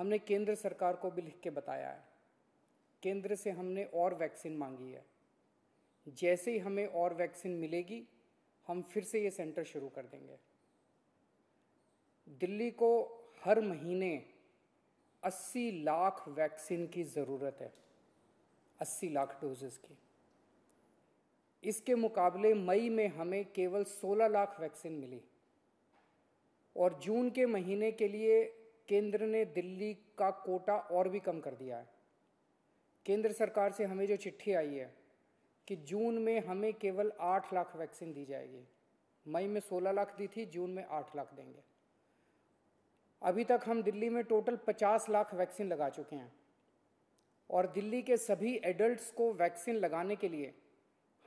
हमने केंद्र सरकार को भी लिख के बताया है केंद्र से हमने और वैक्सीन मांगी है जैसे ही हमें और वैक्सीन मिलेगी हम फिर से ये सेंटर शुरू कर देंगे दिल्ली को हर महीने 80 लाख वैक्सीन की ज़रूरत है 80 लाख डोजेस की इसके मुकाबले मई में हमें केवल 16 लाख वैक्सीन मिली और जून के महीने के लिए केंद्र ने दिल्ली का कोटा और भी कम कर दिया है केंद्र सरकार से हमें जो चिट्ठी आई है कि जून में हमें केवल आठ लाख वैक्सीन दी जाएगी मई में सोलह लाख दी थी जून में आठ लाख देंगे अभी तक हम दिल्ली में टोटल पचास लाख वैक्सीन लगा चुके हैं और दिल्ली के सभी एडल्ट्स को वैक्सीन लगाने के लिए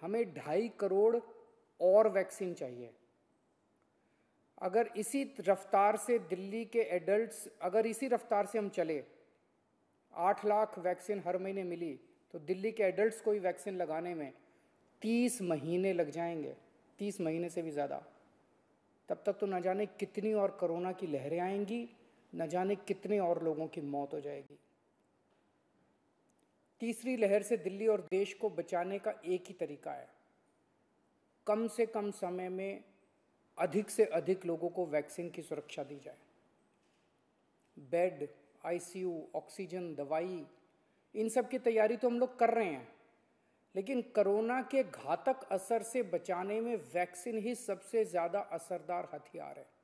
हमें ढाई करोड़ और वैक्सीन चाहिए अगर इसी रफ्तार से दिल्ली के एडल्ट्स अगर इसी रफ्तार से हम चले आठ लाख वैक्सीन हर महीने मिली तो दिल्ली के एडल्ट्स को ही वैक्सीन लगाने में तीस महीने लग जाएंगे तीस महीने से भी ज़्यादा तब तक तो न जाने कितनी और कोरोना की लहरें आएंगी न जाने कितने और लोगों की मौत हो जाएगी तीसरी लहर से दिल्ली और देश को बचाने का एक ही तरीका है कम से कम समय में अधिक से अधिक लोगों को वैक्सीन की सुरक्षा दी जाए बेड आईसीयू ऑक्सीजन दवाई इन सब की तैयारी तो हम लोग कर रहे हैं लेकिन कोरोना के घातक असर से बचाने में वैक्सीन ही सबसे ज़्यादा असरदार हथियार है